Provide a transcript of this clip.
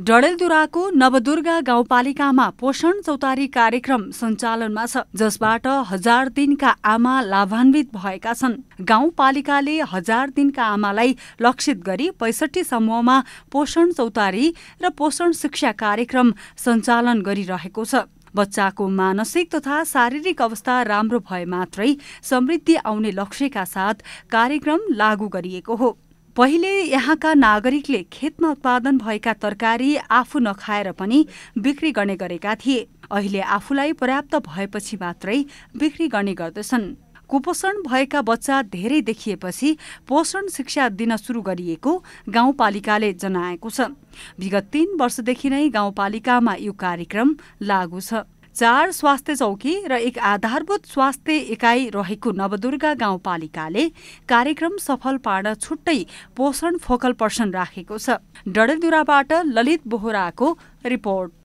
डडेलधुराको नवदुर्गा गाउँपालिकामा पोषण चौतारी कार्यक्रम सञ्चालनमा छ जसबाट हजार दिनका आमा लाभान्वित भएका छन् गाउँपालिकाले हजार दिनका आमालाई लक्षित गरी पैसठी समूहमा पोषण चौतारी र पोषण शिक्षा कार्यक्रम सञ्चालन गरिरहेको छ बच्चाको मानसिक तथा शारीरिक अवस्था राम्रो भए मात्रै समृद्धि आउने लक्ष्यका साथ कार्यक्रम लागू गरिएको हो पहिले यहाँका नागरिकले खेतमा उत्पादन भएका तरकारी आफू नखाएर पनि बिक्री गर्ने गरेका थिए अहिले आफूलाई पर्याप्त भएपछि मात्रै बिक्री गर्ने गर्दछन् कुपोषण भएका बच्चा धेरै देखिएपछि पोषण शिक्षा दिन सुरु गरिएको गाउँपालिकाले जनाएको छ विगत तीन वर्षदेखि नै गाउँपालिकामा यो कार्यक्रम लागू छ चार स्वास्थ्य चौकी र एक आधारभूत स्वास्थ्य एकाइ रहेको नवदुर्गा गाउँपालिकाले कार्यक्रम सफल पार्न छुट्टै पोषण फोकल पर्सन राखेको छ डडेलधुराबाट ललित बोहराको रिपोर्ट